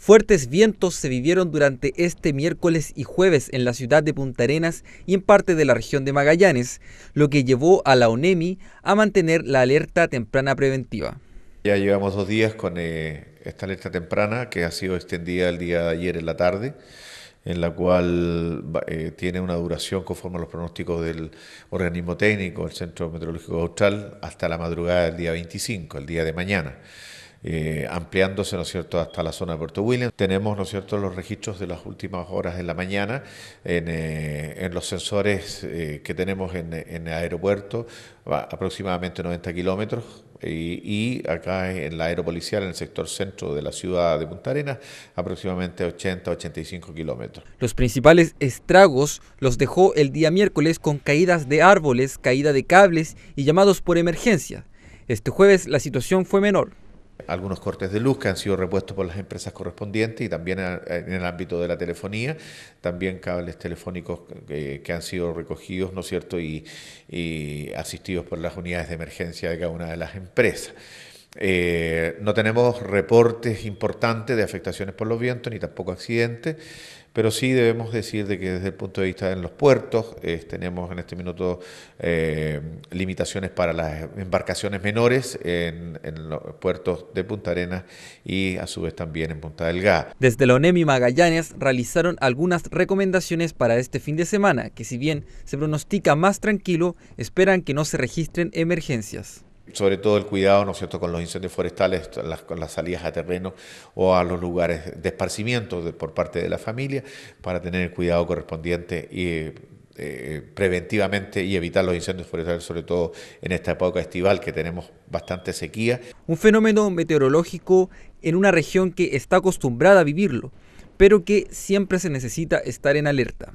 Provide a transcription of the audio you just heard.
Fuertes vientos se vivieron durante este miércoles y jueves en la ciudad de Punta Arenas y en parte de la región de Magallanes, lo que llevó a la ONEMI a mantener la alerta temprana preventiva. Ya llevamos dos días con eh, esta alerta temprana que ha sido extendida el día de ayer en la tarde en la cual eh, tiene una duración conforme a los pronósticos del organismo técnico, el Centro Meteorológico Austral, hasta la madrugada del día 25, el día de mañana. Eh, ampliándose, ¿no cierto?, hasta la zona de Puerto Williams. Tenemos, ¿no cierto?, los registros de las últimas horas de la mañana en, eh, los sensores eh, que tenemos en, el aeropuerto, aproximadamente 90 kilómetros, y, acá en la aeropolicial, en el sector centro de la ciudad de Punta Arenas, aproximadamente 80-85 kilómetros. Los principales estragos los dejó el día miércoles con caídas de árboles, caída de cables y llamados por emergencia. Este jueves la situación fue menor algunos cortes de luz que han sido repuestos por las empresas correspondientes y también en el ámbito de la telefonía, también cables telefónicos que, han sido recogidos, ¿no es cierto?, y asistidos por las unidades de emergencia de cada una de las empresas. Eh, no tenemos reportes importantes de afectaciones por los vientos, ni tampoco accidentes, pero sí debemos decir de que desde el punto de vista en los puertos tenemos en este minuto eh, limitaciones para las embarcaciones menores en, en, los puertos de Punta Arenas y a su vez también en Punta Delgada. Desde la ONEM Magallanes realizaron algunas recomendaciones para este fin de semana, que si bien se pronostica más tranquilo, esperan que no se registren emergencias sobre todo el cuidado, ¿no cierto?, con los incendios forestales, con las salidas a terreno o a los lugares de esparcimiento por parte de la familia, para tener el cuidado correspondiente y eh, preventivamente y evitar los incendios forestales, sobre todo en esta época estival que tenemos bastante sequía. Un fenómeno meteorológico en una región que está acostumbrada a vivirlo, pero que siempre se necesita estar en alerta.